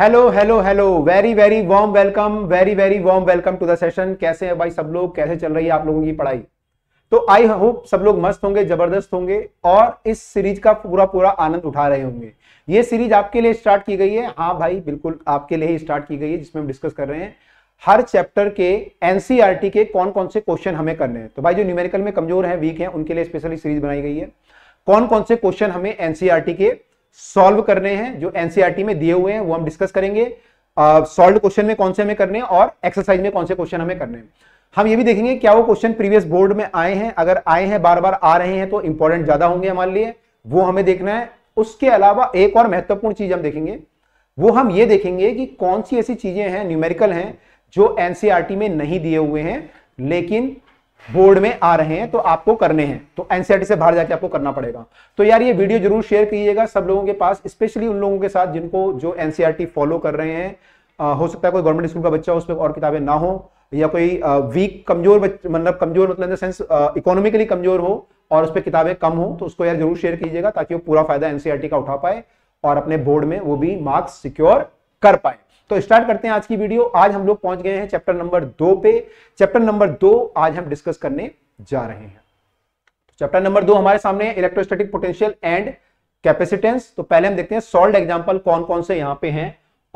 hello hello hello very very warm welcome very very warm welcome to the session कैसे हैं भाई सब लोग कैसे चल रही है आप लोगों की पढ़ाई तो आई होप सब लोग मस्त होंगे जबरदस्त होंगे और इस सीरीज का पूरा पूरा आनंद उठा रहे होंगे ये सीरीज आपके लिए स्टार्ट की गई है हाँ भाई बिल्कुल आपके लिए ही स्टार्ट की गई है जिसमें हम डिस्कस कर रहे हैं हर चैप्टर के एनसीईआरटी e के कौन कौन से क्वेश्चन हमें करने हैं तो भाई जो न्यूमेरिकल में कमजोर है वीक है उनके लिए स्पेशली सीरीज बनाई गई है कौन कौन से क्वेश्चन हमें एनसीईआरटी e के सॉल्व करने हैं जो एनसीआरटी e में दिए हुए हैं वो हम डिस्कस करेंगे सॉल्व uh, क्वेश्चन में कौन से हमें करने हैं और एक्सरसाइज में कौन से क्वेश्चन हमें करने हैं हम ये भी देखेंगे क्या वो क्वेश्चन प्रीवियस बोर्ड में आए हैं अगर आए हैं बार बार आ रहे हैं तो इंपॉर्टेंट ज्यादा होंगे हमारे लिए वो हमें देखना है उसके अलावा एक और महत्वपूर्ण चीज हम देखेंगे वो हम ये देखेंगे कि कौन सी ऐसी चीजें हैं न्यूमेरिकल हैं जो एनसीआरटी e में नहीं दिए हुए हैं लेकिन बोर्ड में आ रहे हैं तो आपको करने हैं तो एनसीआरटी e से बाहर जाके आपको करना पड़ेगा तो यार ये वीडियो जरूर शेयर कीजिएगा सब लोगों के पास स्पेशली उन लोगों के साथ जिनको जो एनसीआरटी फॉलो e कर रहे हैं आ, हो सकता है कोई गवर्नमेंट स्कूल का बच्चा उस पर और किताबें ना हो या कोई आ, वीक कमजोर मतलब कमजोर मतलब इन द सेंस इकोनॉमिकली कमजोर हो और उस पर किताबें कम हो तो उसको यार जरूर शेयर कीजिएगा ताकि वो पूरा फायदा एनसीआरटी e का उठा पाए और अपने बोर्ड में वो भी मार्क्स सिक्योर कर पाए तो स्टार्ट करते हैं आज की वीडियो आज हम लोग पहुंच गए हैं चैप्टर नंबर दो पे चैप्टर नंबर दो आज हम डिस्कस करने जा रहे हैं तो चैप्टर नंबर दो हमारे सामने इलेक्ट्रोस्टेटिक पोटेंशियल एंड कैपेसिटेंस तो पहले हम देखते हैं सॉल्ड एग्जाम्पल कौन कौन से यहां पे हैं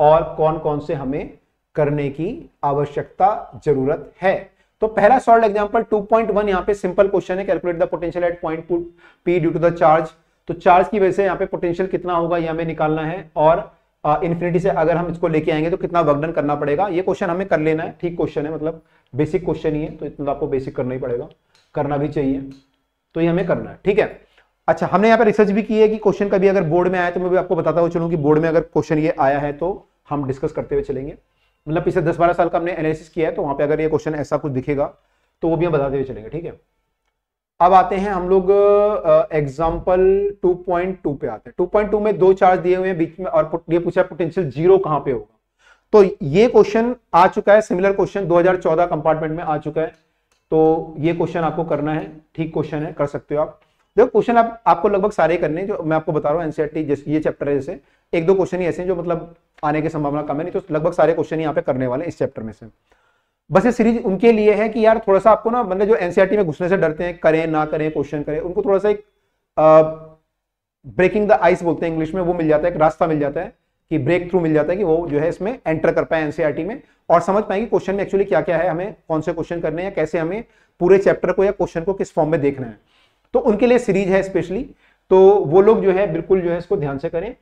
और कौन कौन से हमें करने की आवश्यकता जरूरत है तो पहला सॉल्ड एग्जाम्पल 2.1 यहाँ पे सिंपल क्वेश्चन है calculate the potential at point P due to the charge तो चार्ज की वजह से यहाँ पे पोटेंशियल कितना होगा यह हमें निकालना है और इन्फिनिटी से अगर हम इसको लेके आएंगे तो कितना वर्कडन करना पड़ेगा ये क्वेश्चन हमें कर लेना है ठीक क्वेश्चन है मतलब बेसिक क्वेश्चन ही है तो इतना तो आपको बेसिक करना ही पड़ेगा करना भी चाहिए तो ये हमें करना है ठीक है अच्छा हमने यहाँ पर रिसर्च भी की है कि क्वेश्चन कभी अगर बोर्ड में आया तो मैं भी आपको बताता हुआ चलूँ कि बोर्ड में अगर क्वेश्चन ये आया है तो हम डिस्कस करते हुए चलेंगे मतलब पिछले दस बारह साल का हमने एनालिसिस किया है तो वहाँ पर अगर ये क्वेश्चन ऐसा कुछ दिखेगा तो वो भी हम बताते हुए चलेंगे ठीक है अब आते हैं हम लोग एग्जाम्पल 2.2 पे आते हैं 2.2 में दो चार्ज दिए हुए हैं बीच में और ये पूछा पोटेंशियल जीरो कहां पे होगा तो ये क्वेश्चन आ चुका है सिमिलर क्वेश्चन 2014 कंपार्टमेंट में आ चुका है तो ये क्वेश्चन आपको करना है ठीक क्वेश्चन है कर सकते हो आप देखो क्वेश्चन आप आपको लगभग सारे करने जो मैं आपको बता रहा हूँ एनसीआरटी e जैसे ये चैप्टर है जैसे एक दो क्वेश्चन ही ऐसे हैं जो मतलब आने की संभावना कम है नहीं तो लगभग सारे क्वेश्चन यहाँ पे करने वाले इस चैप्टर में से बस ये सीरीज उनके लिए है कि यार थोड़ा सा आपको ना मतलब जो एनसीआरटी e में घुसने से डरते हैं करें ना करें क्वेश्चन करें उनको थोड़ा सा एक ब्रेकिंग द आइस बोलते हैं इंग्लिश में वो मिल जाता है एक रास्ता मिल जाता है कि ब्रेक थ्रू मिल जाता है कि वो जो है इसमें एंटर कर पाए एनसीआरटी e में और समझ पाएंगे क्वेश्चन में एक्चुअली क्या क्या है हमें कौन से क्वेश्चन करने हैं या कैसे हमें पूरे चैप्टर को या क्वेश्चन को किस फॉर्म में देखना है तो उनके लिए सीरीज है स्पेशली तो वो लोग जो है बिल्कुल जो है इसको ध्यान से करें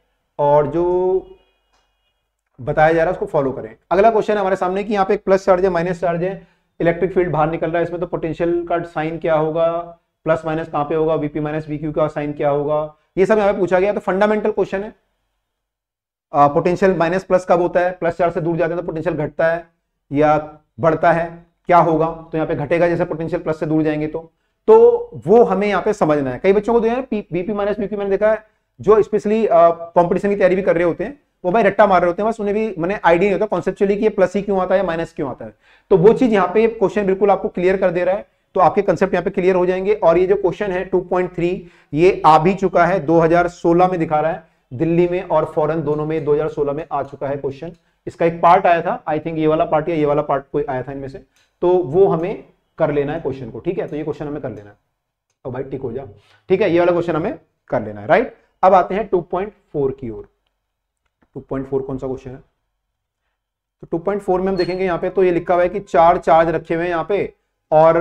और जो बताया जा रहा है उसको फॉलो करें अगला क्वेश्चन हमारे सामने कि यहाँ पे एक प्लस चार्ज है माइनस चार्ज है इलेक्ट्रिक फील्ड बाहर निकल रहा है इसमें तो पोटेंशियल का साइन क्या होगा प्लस माइनस कहाँ पे होगा वीपी माइनस वीक्यू का साइन क्या होगा ये सब यहाँ पे पूछा गया तो फंडामेंटल क्वेश्चन है पोटेंशियल माइनस प्लस कब होता है प्लस चार्ज से दूर जाते हैं तो पोटेंशियल घटता है या बढ़ता है क्या होगा तो यहाँ पे घटेगा जैसे पोटेंशियल प्लस से दूर जाएंगे तो तो वो हमें यहाँ पे समझना है कई बच्चों को बीपी तो माइनस मैंने देखा है जो स्पेशली कॉम्पिटिशन की तैयारी भी कर रहे होते हैं वो भाई रट्टा मार रहे होते हैं बस उन्हें भी मैंने आइडिया नहीं होता कॉन्सेप्चुअली कि ये प्लस ही क्यों आता है माइनस क्यों आता है तो वो चीज यहाँ पे क्वेश्चन बिल्कुल आपको क्लियर कर दे रहा है तो आपके कंसेप्ट यहाँ पे क्लियर हो जाएंगे और ये जो क्वेश्चन है टू ये आ भी चुका है दो में दिखा रहा है दिल्ली में और फॉरन दोनों में दो में आ चुका है क्वेश्चन इसका एक पार्ट आया था आई थिंक ये वाला पार्ट या ये वाला पार्ट कोई आया था इनमें से तो वो हमें कर लेना है क्वेश्चन को ठीक है तो ये क्वेश्चन हमें कर लेना है और भाई टिक हो जा ठीक है ये वाला क्वेश्चन हमें कर लेना है राइट अब आते हैं 2.4 की ओर 2.4 कौन सा क्वेश्चन है तो 2.4 में हम देखेंगे यहाँ पे तो ये लिखा हुआ है कि चार चार्ज रखे हुए हैं यहाँ पे और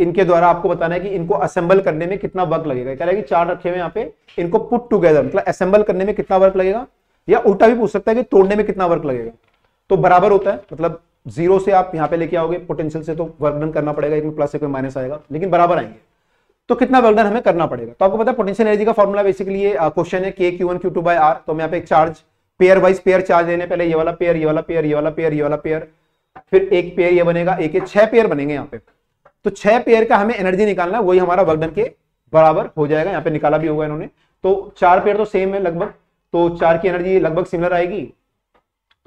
इनके द्वारा आपको बताना है कि इनको असेंबल करने में कितना वर्क लगेगा कह रहा है कि चार रखे हुए यहाँ पे इनको पुट टूगेदर मतलब असेंबल करने में कितना वर्क लगेगा या उल्टा भी पूछ सकता है कि तोड़ने में कितना वर्क लगेगा तो बराबर होता है मतलब जीरो से आप यहाँ पे लेके आओगे पोटेंशियल से तो वर्क डन करना पड़ेगा एक में प्लस एक में माइनस आएगा लेकिन बराबर आएंगे तो कितना वर्क डन हमें करना पड़ेगा तो आपको पता है पोटेंशियल एनर्जी का फॉर्मुला बेसिकली क्वेश्चन है K Q one Q two by R तो हम यहाँ पे एक charge pairwise pair charge देने पहले ये वाला पेयर ये वाला पेयर ये वाला पेयर ये वाला पेयर फिर एक पेयर ये बनेगा एक एक छह पेयर बनेंगे यहाँ पे तो छह पेयर का हमें एनर्जी निकालना है वही हमारा वर्कडन के बराबर हो जाएगा यहाँ पे निकाला भी होगा इन्होंने तो चार पेयर तो सेम है लगभग तो चार की एनर्जी लगभग सिमिलर आएगी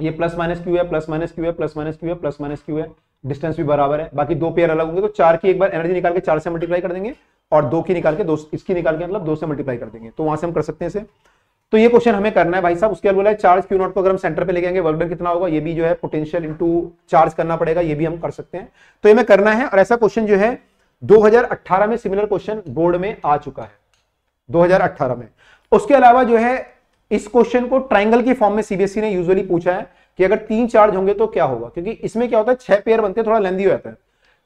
ये प्लस माइनस क्यू है प्लस माइनस क्यू है प्लस माइनस क्यू है प्लस माइनस क्यू है डिस्टेंस भी बराबर है बाकी दो पेयर अलग होंगे तो चार की एक बार एनर्जी निकाल के चार से मल्टीप्लाई कर देंगे और दो की निकाल के दो इसकी निकाल के मतलब दो से मल्टीप्लाई कर देंगे तो वहां से हम कर सकते हैं इसे तो ये क्वेश्चन हमें करना है भाई साहब उसके बोला है चार्ज क्यू नॉट को अगर हम सेंटर पे ले जाएंगे वर्कडन कितना होगा ये भी जो है पोटेंशियल इनटू चार्ज करना पड़ेगा ये भी हम कर सकते हैं तो ये हमें करना है और ऐसा क्वेश्चन जो है 2018 में सिमिलर क्वेश्चन बोर्ड में आ चुका है 2018 में उसके अलावा जो है इस क्वेश्चन को ट्राइंगल की फॉर्म में सीबीएसई e ने यूजली पूछा है कि अगर तीन चार्ज होंगे तो क्या होगा क्योंकि इसमें क्या होता है छह पेयर बनते हैं थोड़ा लेंदी हो जाता है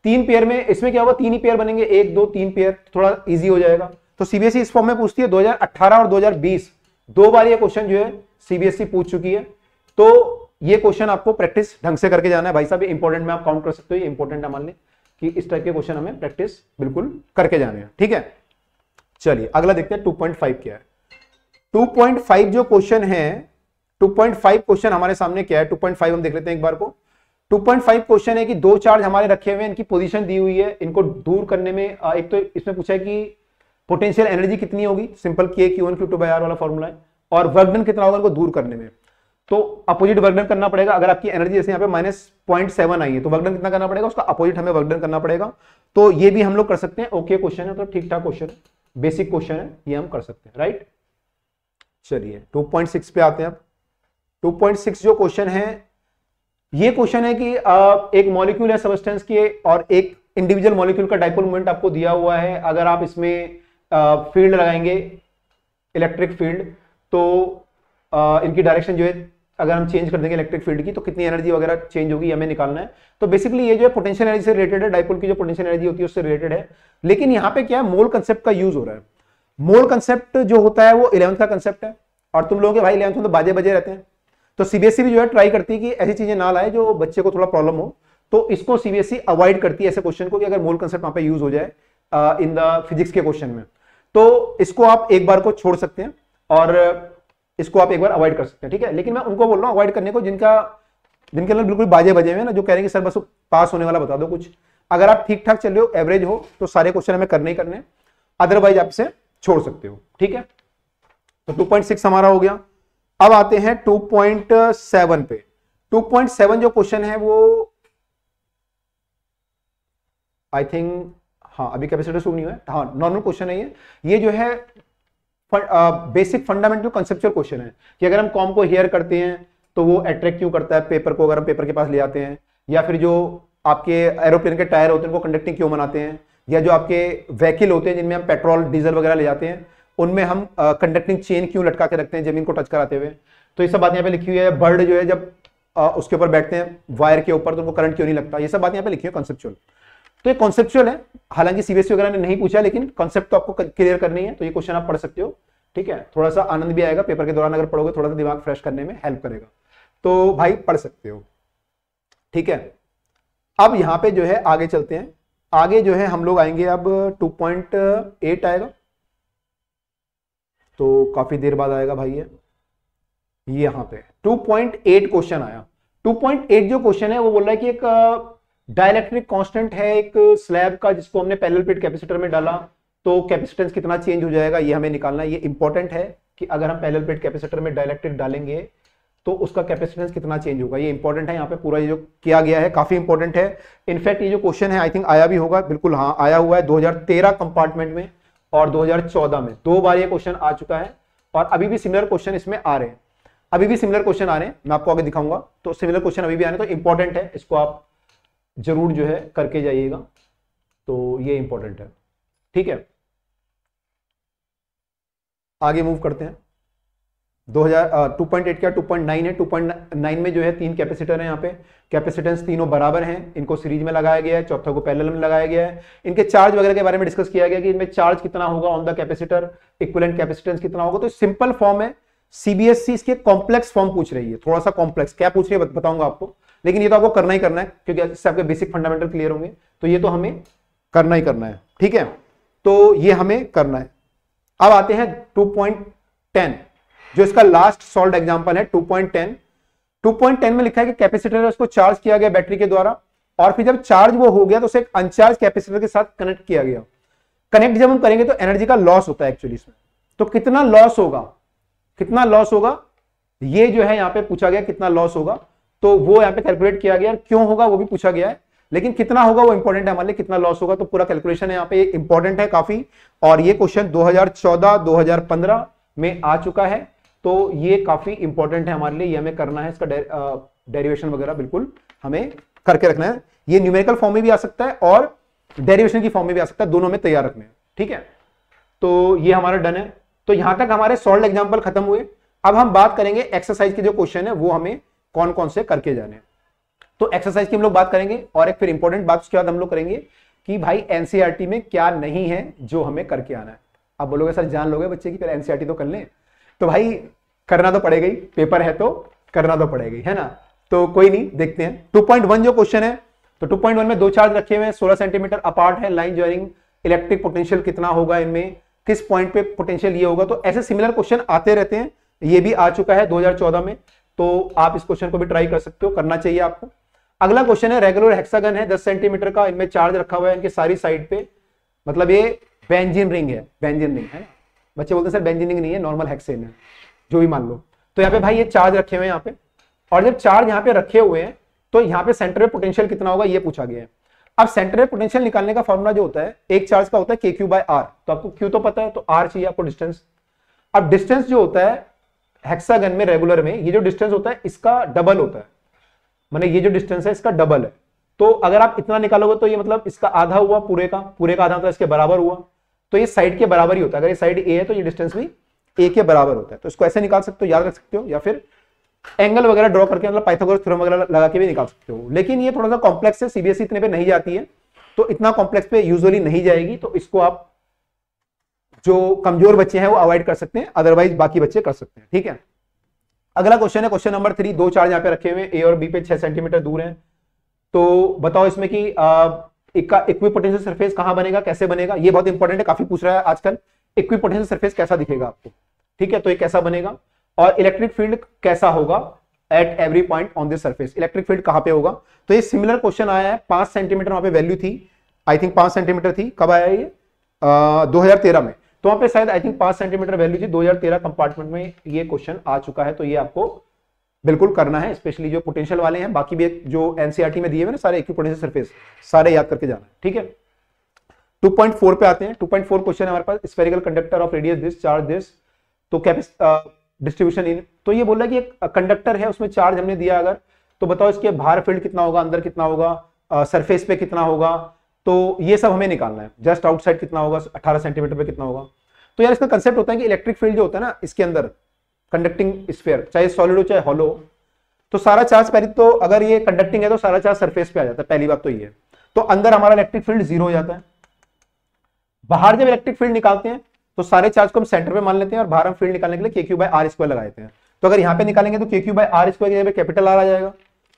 तीन पेयर में इसमें क्या होगा तीन ही पेयर बनेंगे एक दो तीन पेयर थोड़ा इजी हो जाएगा तो सीबीएसई e इस फॉर्म में पूछती है 2018 और 2020 दो बार ये क्वेश्चन जो है सीबीएसई e पूछ चुकी है तो ये क्वेश्चन आपको प्रैक्टिस ढंग से करके जाना है भाई साहब इंपॉर्टेंट में आप काउंट कर सकते हो ये इंपॉर्टेंट है मान लें कि इस टाइप के क्वेश्चन हमें प्रैक्टिस बिल्कुल करके जाने हैं ठीक है चलिए अगला देखते हैं 2.5 क्या है 2.5 जो क्वेश्चन है 2.5 क्वेश्चन हमारे सामने क्या है 2.5 हम देख लेते हैं एक बार को 2.5 क्वेश्चन है कि दो चार्ज हमारे रखे हुए हैं इनकी पोजीशन दी हुई है इनको दूर करने में एक तो इसमें पूछा है कि पोटेंशियल एनर्जी कितनी होगी simple K Q one Q two by R वाला फॉर्मूला है और वर्कडन कितना होगा उनको दूर करने में तो अपोजिट वर्कडन करना पड़ेगा अगर आपकी एनर्जी जैसे यहाँ पे माइनस पॉइंट सेवन आई है तो वर्कडन कितना करना पड़ेगा उसका अपोजिट हमें वर्कडन करना पड़ेगा तो ये भी हम लोग कर सकते हैं ओके क्वेश्चन है तो ठीक ठाक क्वेश्चन है बेसिक क्वेश्चन है ये हम कर सकते हैं राइट चलिए सिक्स पे आते हैं अब सिक्स जो क्वेश्चन है ये क्वेश्चन है कि एक मॉलिक्यूल है सबस्टेंस के और एक इंडिविजुअल मॉलिक्यूल का डाइपोल मोमेंट आपको दिया हुआ है अगर आप इसमें फील्ड लगाएंगे इलेक्ट्रिक फील्ड तो आ, इनकी डायरेक्शन जो है अगर हम चेंज कर देंगे इलेक्ट्रिक फील्ड की तो कितनी एनर्जी वगैरह चेंज होगी हमें निकालना है तो बेसिकली ये जो है पोटेंशियल एनर्जी से रिलेटेड है डाइपोल की जो पोटेंशियल एनर्जी होती है उससे रिलेटेड है लेकिन यहाँ पे क्या है मोल कंसेप्ट का यूज हो रहा है मोल कंसेप्ट जो होता है वो इलेवंथ का कंसेप्ट है और तुम लोगों के भाई इलेवंथ में तो बाजे बजे रहते हैं तो सीबीएसई e भी जो है ट्राई करती है कि ऐसी चीजें ना लाए जो बच्चे को थोड़ा प्रॉब्लम हो तो इसको सीबीएसई अवॉइड e करती है ऐसे क्वेश्चन को कि अगर मोल कंसेप्ट वहां पर यूज हो जाए इन द फिजिक्स के क्वेश्चन में तो इसको आप एक बार को छोड़ सकते हैं और इसको आप एक बार अवॉइड कर सकते हैं ठीक है लेकिन मैं उनको बोल रहा हूँ अवॉइड करने को जिनका जिनके अंदर बिल्कुल बाजे बजे हुए ना जो कह रहे हैं कि सर बस पास होने वाला बता दो कुछ अगर आप ठीक ठाक चल रहे हो एवरेज हो तो सारे क्वेश्चन हमें करने ही करने अदरवाइज आप इसे छोड़ सकते हो ठीक है तो 2.6 हमारा हो गया अब आते हैं 2.7 पे 2.7 जो क्वेश्चन है वो आई थिंक हाँ अभी कैपेसिटर सूम नहीं हुआ है हाँ नॉर्मल क्वेश्चन है ये ये जो है बेसिक फंडामेंटल कंसेप्चुअल क्वेश्चन है कि अगर हम कॉम को हेयर करते हैं तो वो अट्रैक्ट क्यों करता है पेपर को अगर हम पेपर के पास ले जाते हैं या फिर जो आपके एरोप्लेन के टायर होते हैं उनको कंडक्टिंग क्यों बनाते हैं या जो आपके व्हीकिल होते हैं जिनमें हम पेट्रोल डीजल वगैरह ले जाते हैं उनमें हम कंडक्टिंग uh, चेन क्यों लटका के रखते हैं जमीन को टच कराते हुए तो ये सब बात यहाँ पे लिखी हुई है बर्ड जो है जब आ, uh, उसके ऊपर बैठते हैं वायर के ऊपर तो उनको करंट क्यों नहीं लगता ये सब बात यहाँ पे लिखी हुई है कंसेप्चुअल तो ये कॉन्सेप्चुअल है हालांकि सीबीएसई e वगैरह ने नहीं पूछा लेकिन कॉन्सेप्ट तो आपको क्लियर करनी है तो ये क्वेश्चन आप पढ़ सकते हो ठीक है थोड़ा सा आनंद भी आएगा पेपर के दौरान अगर पढ़ोगे थोड़ा सा दिमाग फ्रेश करने में हेल्प करेगा तो भाई पढ़ सकते हो ठीक है अब यहाँ पे जो है आगे चलते हैं आगे जो है हम लोग आएंगे अब 2.8 आएगा तो काफी देर बाद आएगा भाई ये यह टू पे 2.8 क्वेश्चन आया 2.8 जो क्वेश्चन है वो बोल रहा है कि एक डायलैक्ट्रिक कांस्टेंट है एक स्लैब का जिसको हमने पैरेलल प्लेट कैपेसिटर में डाला तो कैपेसिटेंस कितना चेंज हो जाएगा ये हमें निकालना ये इंपॉर्टेंट है कि अगर हम पैरेलल प्लेट कैपेसिटर में डायलैक्ट्रिक डालेंगे तो उसका कैपेसिटेंस कितना चेंज होगा ये इंपॉर्टेंट है यहाँ पे पूरा ये जो किया गया है काफी इंपॉर्टेंट है इनफैक्ट ये जो क्वेश्चन है आई थिंक आया भी होगा बिल्कुल हाँ आया हुआ है दो कंपार्टमेंट में और दो में दो बार ये क्वेश्चन आ चुका है और अभी भी सिमिलर क्वेश्चन इसमें आ रहे हैं अभी भी सिमिलर क्वेश्चन आ रहे हैं मैं आपको आगे दिखाऊंगा तो सिमिलर क्वेश्चन अभी भी आने तो इंपॉर्टेंट है इसको आप ज़रूर जो है करके जाइएगा तो ये इंपॉर्टेंट है ठीक है आगे मूव करते हैं 2.8 क्या 2.9 है 2.9 में जो है तीन कैपेसिटर हैं यहाँ पे कैपेसिटेंस तीनों बराबर हैं इनको सीरीज में लगाया गया है चौथा को पैरेलल में लगाया गया है इनके चार्ज वगैरह के बारे में डिस्कस किया गया कि इनमें चार्ज कितना होगा on the capacitor equivalent capacitance कितना होगा तो सिंपल फॉर्म है सीबीएसई इसके कॉम्प्लेक्स फॉर्म पूछ रही है थोड़ा सा कॉम्प्लेक्स क्या पूछ रही है बताऊंगा आपको लेकिन ये तो आपको करना ही करना है क्योंकि इससे आपके बेसिक फंडामेंटल क्लियर होंगे तो ये तो हमें करना ही करना है ठीक है तो ये हमें करना है अब आते हैं 2.10 जो इसका लास्ट सॉल्ड एग्जाम्पल है 2.10 2.10 में लिखा है कि कैपेसिटर है उसको चार्ज किया गया बैटरी के द्वारा और फिर जब चार्ज वो हो गया तो उसे एक अनचार्ज कैपेसिटर के साथ कनेक्ट किया गया कनेक्ट जब हम करेंगे तो एनर्जी का लॉस होता है एक्चुअली इसमें तो कितना लॉस होगा कितना लॉस होगा ये जो है यहां पे पूछा गया कितना लॉस होगा तो वो यहाँ पे कैलकुलेट किया गया क्यों होगा वो भी पूछा गया है लेकिन कितना होगा वो इंपॉर्टेंट है हमारे कितना लॉस होगा तो पूरा कैलकुलेशन यहाँ पे इंपॉर्टेंट है काफी और ये क्वेश्चन 2014 2015 में आ चुका है तो ये काफी इंपॉर्टेंट है हमारे लिए हमें करना है इसका डेरिवेशन वगैरह बिल्कुल हमें करके रखना है ये न्यूमेरिकल फॉर्म में भी आ सकता है और डेरिवेशन की फॉर्म में भी आ सकता है दोनों में तैयार रखने हैं ठीक है तो ये हमारा डन है तो यहां तक हमारे सॉल्ट एग्जाम्पल खत्म हुए अब हम बात करेंगे एक्सरसाइज के जो क्वेश्चन है वो हमें कौन कौन से करके जाने तो एक्सरसाइज की हम लोग बात करेंगे और एक फिर इंपॉर्टेंट बात उसके बाद हम लोग करेंगे कि भाई एनसीईआरटी e में क्या नहीं है जो हमें करके आना है आप बोलोगे सर जान लोगे बच्चे की फिर एनसीईआरटी e तो कर लें तो भाई करना तो पड़ेगा ही पेपर है तो करना तो पड़ेगा है ना तो कोई नहीं देखते हैं 2.1 जो क्वेश्चन है तो 2.1 में दो चार्ज रखे हुए हैं सोलह सेंटीमीटर अपार्ट है लाइन ज्वाइनिंग इलेक्ट्रिक पोटेंशियल कितना होगा इनमें किस पॉइंट पे पोटेंशियल ये होगा तो ऐसे सिमिलर क्वेश्चन आते रहते हैं ये भी आ चुका है 2014 में तो आप इस क्वेश्चन को भी ट्राई कर सकते हो करना चाहिए आपको अगला क्वेश्चन है रेगुलर हेक्सागन है दस सेंटीमीटर का इनमें चार्ज रखा हुआ है इनके सारी साइड पे मतलब ये बेंजिन रिंग है बेंजिन रिंग है बच्चे बोलते हैं सर बेंजिन रिंग नहीं है नॉर्मल हेक्सेन है जो भी मान लो तो यहाँ पे भाई ये चार्ज रखे हुए हैं यहाँ पे और जब चार्ज यहाँ पे रखे हुए हैं तो यहाँ पे सेंटर में पोटेंशियल कितना होगा ये पूछा गया है अब सेंटर में पोटेंशियल निकालने का फॉर्मुला जो होता है एक चार्ज का होता है के क्यू बाय आर तो आपको क्यू तो पता है तो आर चाहिए आपको डिस्टेंस अब डिस्टेंस जो होता है हेक्सागन में रेगुलर में ये जो डिस्टेंस होता है इसका डबल होता है मैंने ये जो डिस्टेंस है इसका डबल है तो अगर आप इतना निकालोगे तो ये मतलब इसका आधा हुआ पूरे का पूरे का आधा मतलब इसके बराबर हुआ तो ये साइड के बराबर ही होता है अगर ये साइड ए है तो ये डिस्टेंस भी ए के बराबर होता है तो इसको ऐसे निकाल सकते हो याद रख सकते हो या फिर एंगल वगैरह ड्रॉ करके मतलब पाइथागोरस थ्योरम वगैरह लगा के भी निकाल सकते हो लेकिन ये थोड़ा सा कॉम्प्लेक्स है सीबीएसई e इतने पे नहीं जाती है तो इतना कॉम्प्लेक्स पे यूजुअली नहीं जाएगी तो इसको आप जो कमजोर बच्चे हैं वो अवॉइड कर सकते हैं अदरवाइज बाकी बच्चे कर सकते हैं ठीक है अगला क्वेश्चन है क्वेश्चन नंबर थ्री दो चार्ज यहाँ पे रखे हुए ए और बी पे छह सेंटीमीटर दूर है तो बताओ इसमें कि इक्विपोटेंशियल सरफेस कहाँ बनेगा कैसे बनेगा ये बहुत इंपॉर्टेंट है काफी पूछ रहा है आजकल इक्विपोटेंशियल सरफेस कैसा दिखेगा आपको ठीक है तो ये कैसा बनेगा और इलेक्ट्रिक फील्ड कैसा होगा at every point on this surface electric field कहाँ पे होगा तो ये सिमिलर क्वेश्चन आया है पांच सेंटीमीटर वहां पे वैल्यू थी आई थिंक पांच सेंटीमीटर थी कब आया ये दो हजार तेरह में तो वहां पे शायद आई थिंक पांच सेंटीमीटर वैल्यू थी 2013 कंपार्टमेंट में ये क्वेश्चन आ चुका है तो ये आपको बिल्कुल करना है स्पेशली जो पोटेंशियल वाले हैं बाकी भी जो एनसीआरटी e में दिए हुए ना सारे इक्विपोटेंशियल सरफेस सारे याद करके जाना ठीक है 2.4 पे आते हैं 2.4 क्वेश्चन हमारे पास spherical conductor of radius this charge this तो डिस्ट्रीब्यूशन इन तो ये बोला कि एक कंडक्टर है उसमें चार्ज हमने दिया अगर तो बताओ इसके भार फील्ड कितना होगा अंदर कितना होगा सरफेस पे कितना होगा तो ये सब हमें निकालना है जस्ट आउटसाइड कितना होगा 18 सेंटीमीटर पे कितना होगा तो यार इसका कंसेप्ट होता है कि इलेक्ट्रिक फील्ड जो होता है ना इसके अंदर कंडक्टिंग स्पेयर चाहे सॉलिड हो चाहे हॉलो तो सारा चार्ज पहले तो अगर ये कंडक्टिंग है तो सारा चार्ज सरफेस पे आ जाता है पहली बात तो ये तो अंदर हमारा इलेक्ट्रिक फील्ड जीरो हो जाता है बाहर जब इलेक्ट्रिक फील्ड निकालते हैं तो सारे चार्ज को हम सेंटर पे मान लेते हैं और बाहर हम फील्ड निकालने के लिए के क्यू बाय आर स्क्वायर लगाते हैं तो अगर यहां पे निकालेंगे तो K Q by R square capital R आ जाएगा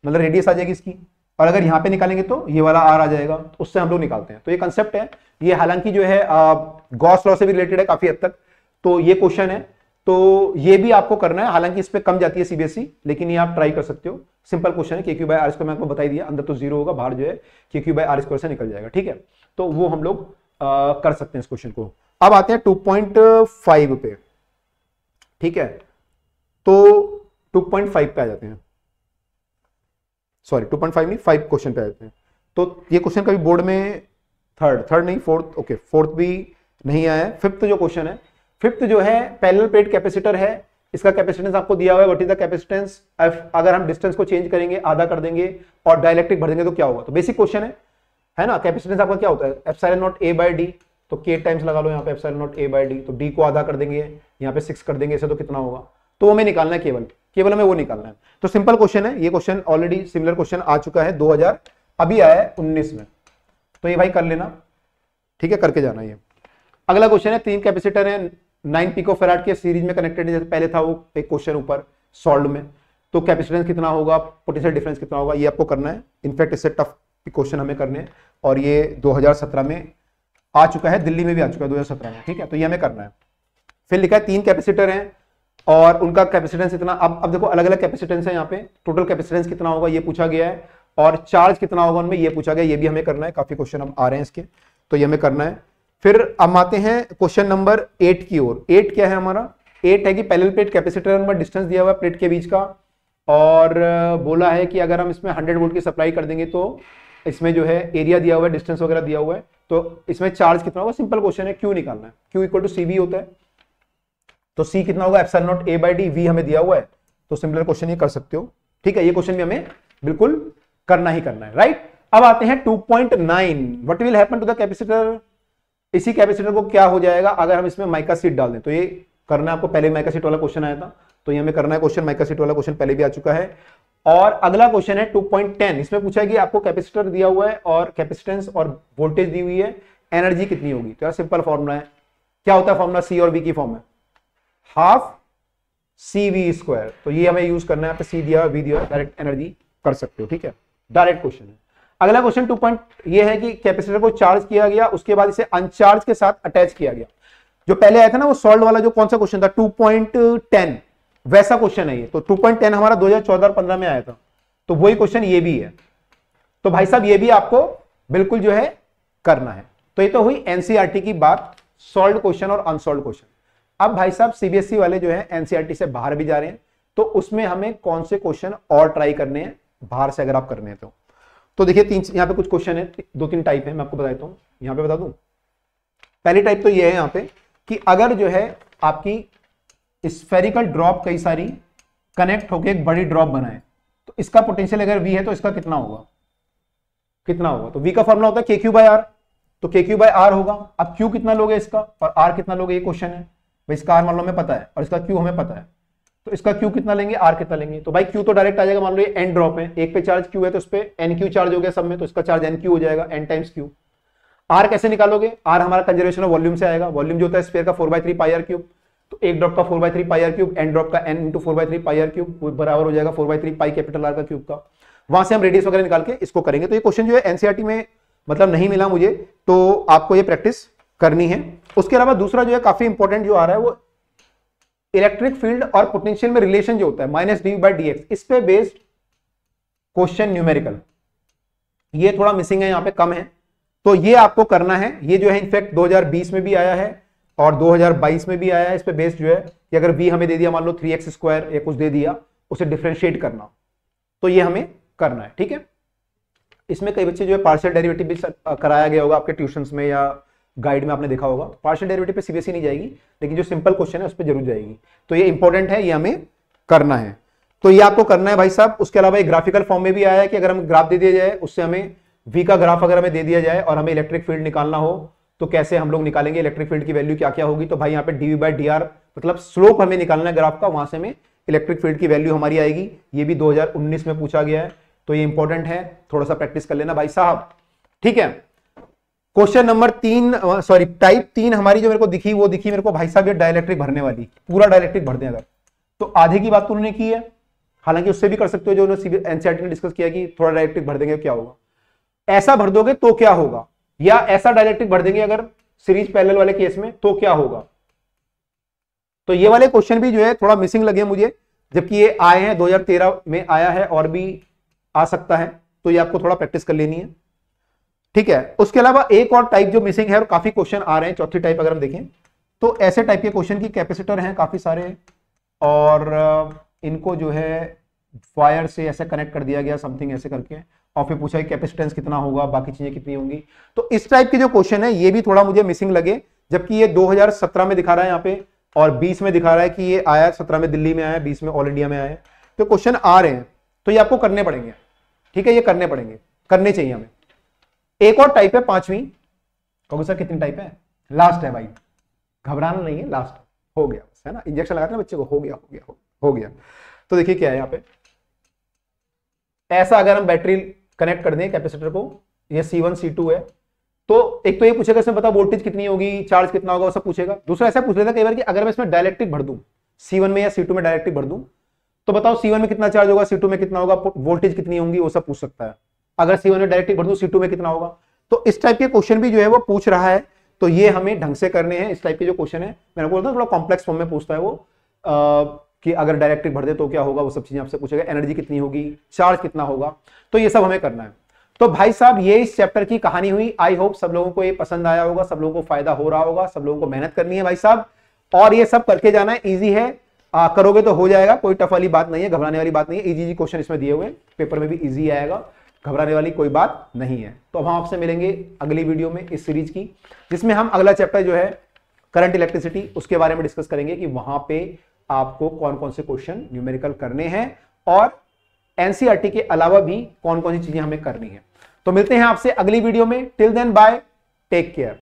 मतलब रेडियस आ जाएगी इसकी और अगर यहाँ पे निकालेंगे तो ये वाला आर आ जाएगा तो उससे हम लोग निकालते हैं तो ये कंसेप्ट है ये हालांकि जो है गॉस लॉ से भी रिलेटेड है काफी हद तक तो ये क्वेश्चन है तो ये भी आपको करना है हालांकि इस पर कम जाती है सीबीएसई e, लेकिन ये आप ट्राई कर सकते हो सिंपल क्वेश्चन है के बाई आर स्क्वायर मैं आपको बताई दिया अंदर तो जीरो होगा बाहर जो है के बाई आर स्क्वायर से निकल जाएगा ठीक है तो वो हम लोग कर सकते हैं इस क्वेश्चन को अब आते हैं फाइव पे ठीक है तो फाइव पे आ जाते हैं सॉरी टू पॉइंट फाइव नहीं फाइव क्वेश्चन पे आते हैं तो ये क्वेश्चन कभी बोर्ड में थर्ड थर्ड नहीं फोर्थ ओके फोर्थ भी नहीं आया है फिफ्थ जो क्वेश्चन है फिफ्थ जो है पैनल प्लेट कैपेसिटर है इसका कैपेसिटेंस आपको दिया हुआ है what is the capacitance if अगर हम डिस्टेंस को चेंज करेंगे आधा कर देंगे और डायलेक्ट्रिक भर देंगे तो क्या होगा तो बेसिक क्वेश्चन है है ना कैपेसिटेंस आपका क्या होता है epsilon naught A by D तो के टाइम्स लगा लो यहाँ पे epsilon naught A by D तो डी को आधा कर देंगे यहाँ पे सिक्स कर देंगे ऐसे तो कितना होगा तो हमें निकालना है केवल केवल हमें वो निकालना है तो सिंपल क्वेश्चन है ये क्वेश्चन ऑलरेडी सिमिलर क्वेश्चन आ चुका है 2000 अभी आया है 19 में तो ये भाई कर लेना ठीक है करके जाना ये अगला क्वेश्चन है तीन कैपेसिटर है नाइन पिको फेराट के सीरीज में कनेक्टेड है जैसे पहले था वो एक क्वेश्चन ऊपर सॉल्व में तो कैपेसिटेंस कितना होगा पोटेंशियल डिफरेंस कितना होगा ये आपको करना है इनफैक्ट इससे टफ क्वेश्चन हमें करने और ये दो में आ चुका है दिल्ली में भी आ चुका है दो में ठीक है तो ये हमें करना है फिर लिखा है तीन कैपेसिटर हैं और उनका कैपेसिटेंस इतना अब अब देखो अलग अलग कैपेसिटेंस है यहाँ पे टोटल कैपेसिटेंस कितना होगा ये पूछा गया है और चार्ज कितना होगा उनमें ये पूछा गया ये भी हमें करना है काफी क्वेश्चन अब आ रहे हैं इसके तो ये हमें करना है फिर हम आते हैं क्वेश्चन नंबर एट की ओर एट क्या है हमारा एट है कि parallel plate capacitor number distance दिया हुआ है प्लेट के बीच का और बोला है कि अगर हम इसमें हंड्रेड वोल्ट की सप्लाई कर देंगे तो इसमें जो है एरिया दिया हुआ है डिस्टेंस वगैरह दिया हुआ है तो इसमें चार्ज कितना होगा सिंपल क्वेश्चन है क्यू निकालना है क्यू इक्वल टू सी होता है तो सी कितना होगा epsilon naught A by D V हमें दिया हुआ है तो सिमिलर क्वेश्चन ये कर सकते हो ठीक है ये क्वेश्चन भी हमें बिल्कुल करना ही करना है राइट अब आते हैं 2.9 point nine what will happen to the capacitor इसी कैपेसिटर को क्या हो जाएगा अगर हम इसमें माइका सीट डाल दें तो ये करना आपको पहले माइका सीट वाला क्वेश्चन आया था तो ये हमें करना है क्वेश्चन माइका सीट वाला क्वेश्चन पहले भी आ चुका है और अगला क्वेश्चन है 2.10 इसमें पूछा है कि आपको कैपेसिटर दिया हुआ है और कैपेसिटेंस और वोल्टेज दी हुई है एनर्जी कितनी होगी तो यार सिंपल फॉर्मुला है क्या होता है फॉर्मुला सी और बी की फॉर्म है हाफ सी वी स्क्वायर तो ये हमें यूज करना है पे सी दिया वी दिया डायरेक्ट एनर्जी कर सकते हो ठीक है डायरेक्ट क्वेश्चन है अगला क्वेश्चन टू पॉइंट ये है कि कैपेसिटर को चार्ज किया गया उसके बाद इसे अनचार्ज के साथ अटैच किया गया जो पहले आया था ना वो सॉल्व वाला जो कौन सा क्वेश्चन था टू पॉइंट टेन वैसा क्वेश्चन है ये तो टू पॉइंट टेन हमारा दो हजार चौदह और पंद्रह में आया था तो वही क्वेश्चन ये भी है तो भाई साहब ये भी आपको बिल्कुल जो है करना है तो ये तो हुई एनसीआरटी e की बात सॉल्व क्वेश्चन और अनसॉल्व क्वेश्चन अब भाई साहब सीबीएसई e वाले जो है एनसीआरटी e से बाहर भी जा रहे हैं तो उसमें हमें कौन से क्वेश्चन और ट्राई करने हैं बाहर से अगर आप करने हैं तो तो देखिए तीन यहाँ पे कुछ क्वेश्चन है दो तीन टाइप है मैं आपको बता देता हूँ यहाँ पे बता दू पहली टाइप तो ये है यहाँ पे कि अगर जो है आपकी स्फेरिकल ड्रॉप कई सारी कनेक्ट होकर एक बड़ी ड्रॉप बनाए तो इसका पोटेंशियल अगर वी है तो इसका कितना होगा कितना होगा तो वी का फॉर्मुला होता है के क्यू बाय आर तो के क्यू बाय आर होगा अब क्यू कितना लोगे इसका और आर कितना लोगे ये क्वेश्चन है भाई इसका आर मान लो हमें पता है और इसका क्यू हमें पता है तो इसका क्यू कितना लेंगे आर कितना लेंगे तो भाई क्यू तो डायरेक्ट आ जाएगा मान लो ये एन ड्रॉप है एक पे चार्ज क्यू है तो उस पर एन क्यू चार्ज हो गया सब में तो इसका चार्ज एन क्यू हो जाएगा एन टाइम्स क्यू आर कैसे निकालोगे आर हमारा कंजर्वेशन ऑफ वॉल्यूम से आएगा वॉल्यूम जो होता है स्पेयर का four by three pi R cube तो एक ड्रॉप का four by three pi R cube N drop का N into four by three pi R cube बराबर हो जाएगा four by three pi capital R का क्यूब का वहां से हम रेडियस वगैरह निकाल के इसको करेंगे तो ये क्वेश्चन जो है एनसीआरटी e में मतलब नहीं मिला मुझे तो आपको ये प्रैक्टिस करनी है उसके अलावा दूसरा जो है काफी इंपॉर्टेंट जो आ रहा है वो इलेक्ट्रिक फील्ड और पोटेंशियल में रिलेशन जो होता है minus D by D X इस पे बेस्ड क्वेश्चन न्यूमेरिकल ये थोड़ा मिसिंग है यहाँ पे कम है तो ये आपको करना है ये जो है इनफैक्ट 2020 में भी आया है और 2022 में भी आया है इस पे बेस्ड जो है कि अगर v हमें दे दिया मान लो थ्री एक्स स्क्वायर या कुछ दे दिया उसे डिफ्रेंशिएट करना तो ये हमें करना है ठीक है इसमें कई बच्चे जो है पार्शियल डेरिवेटिव भी कराया गया होगा आपके ट्यूशन में या गाइड में आपने देखा होगा पार्शियल तो डेरिवेटिव पे सीबीएसई नहीं जाएगी लेकिन जो सिंपल क्वेश्चन है उस पर जरूर जाएगी तो ये इंपॉर्टेंट है ये हमें करना है तो ये आपको करना है भाई साहब उसके अलावा एक ग्राफिकल फॉर्म में भी आया है कि अगर हम ग्राफ दे दिया जाए उससे हमें वी का ग्राफ अगर हमें दे दिया जाए और हमें इलेक्ट्रिक फील्ड निकालना हो तो कैसे हम लोग निकालेंगे इलेक्ट्रिक फील्ड की वैल्यू क्या क्या होगी तो भाई यहाँ पे डीवी बाई डी मतलब स्लोप हमें निकालना है ग्राफ का वहां से हमें इलेक्ट्रिक फील्ड की वैल्यू हमारी आएगी ये भी उन्नीस में पूछा गया है तो ये इंपॉर्टेंट है थोड़ा सा प्रैक्टिस कर लेना भाई साहब ठीक है क्वेश्चन नंबर तीन सॉरी टाइप तीन हमारी जो मेरे को दिखी वो दिखी मेरे को भाई साहब ये डायलेक्ट्रिक भरने वाली पूरा डायलेक्ट्रिक भर दें अगर तो आधे की बात तो उन्होंने की है हालांकि उससे भी कर सकते हो जो उन्होंने एनसीआरटी ने डिस्कस किया कि थोड़ा डायलेक्ट्रिक भर देंगे क्या होगा ऐसा भर दोगे तो क्या होगा या ऐसा डायलेक्ट्रिक भर देंगे अगर सीरीज पैनल वाले केस में तो क्या होगा तो ये वाले क्वेश्चन भी जो है थोड़ा मिसिंग लगे मुझे जबकि ये आए हैं 2013 में आया है और भी आ सकता है तो ये आपको थोड़ा प्रैक्टिस कर लेनी है ठीक है उसके अलावा एक और टाइप जो मिसिंग है और काफी क्वेश्चन आ रहे हैं चौथी टाइप अगर हम देखें तो ऐसे टाइप के क्वेश्चन की कैपेसिटर हैं काफी सारे और इनको जो है वायर से ऐसे कनेक्ट कर दिया गया समथिंग ऐसे करके और फिर पूछा कैपेसिटेंस कितना होगा बाकी चीजें कितनी होंगी तो इस टाइप के जो क्वेश्चन है ये भी थोड़ा मुझे मिसिंग लगे जबकि ये 2017 में दिखा रहा है यहाँ पे और 20 में दिखा रहा है कि ये आया 17 में दिल्ली में आया 20 में ऑल इंडिया में आया तो क्वेश्चन आ रहे हैं तो ये आपको करने पड़ेंगे ठीक है ये करने पड़ेंगे करने चाहिए हमें एक और टाइप है पांचवी कहोगे सर कितनी टाइप है लास्ट है भाई घबराना नहीं है लास्ट हो गया है ना इंजेक्शन लगाते ना बच्चे को हो गया हो गया हो गया तो देखिए क्या है यहाँ पे ऐसा अगर हम बैटरी कनेक्ट कर दें कैपेसिटर को ये सी वन सी टू है तो एक तो ये पूछेगा इसमें बताओ वोल्टेज कितनी होगी चार्ज कितना होगा वो सब पूछेगा दूसरा ऐसा पूछ लेता कई बार कि अगर मैं इसमें डायरेक्टिक भर दूं सी वन में या सी टू में डायरेक्टिक भर दूं तो बताओ सी वन में कितना चार्ज होगा सी टू में कितना होगा वोल्टेज कितनी होगी वो सब पूछ सकता है अगर सी में डायरेक्टली भर दूं सी में कितना होगा तो इस टाइप के क्वेश्चन भी जो है वो पूछ रहा है तो ये हमें ढंग से करने हैं इस टाइप के जो क्वेश्चन है मैंने बोलता हूँ थोड़ा कॉम्प्लेक्स फॉर्म में पूछता है वो आ, कि अगर डायरेक्ट भर दे तो क्या होगा वो सब चीजें आपसे पूछेगा एनर्जी कितनी होगी चार्ज कितना होगा तो ये सब हमें करना है तो भाई साहब ये इस चैप्टर की कहानी हुई आई होप सब लोगों को ये पसंद आया होगा सब लोगों को फायदा हो रहा होगा सब लोगों को मेहनत करनी है भाई साहब और ये सब करके जाना है ईजी है आ, करोगे तो हो जाएगा कोई टफ वाली बात नहीं है घबराने वाली बात नहीं है इजी क्वेश्चन इसमें दिए हुए पेपर में भी इजी आएगा घबराने वाली कोई बात नहीं है तो अब हम आपसे मिलेंगे अगली वीडियो में इस सीरीज की जिसमें हम अगला चैप्टर जो है करंट इलेक्ट्रिसिटी उसके बारे में डिस्कस करेंगे कि वहां पे आपको कौन कौन से क्वेश्चन न्यूमेरिकल करने हैं और एनसीईआरटी के अलावा भी कौन कौन सी चीजें हमें करनी है तो मिलते हैं आपसे अगली वीडियो में till then bye take care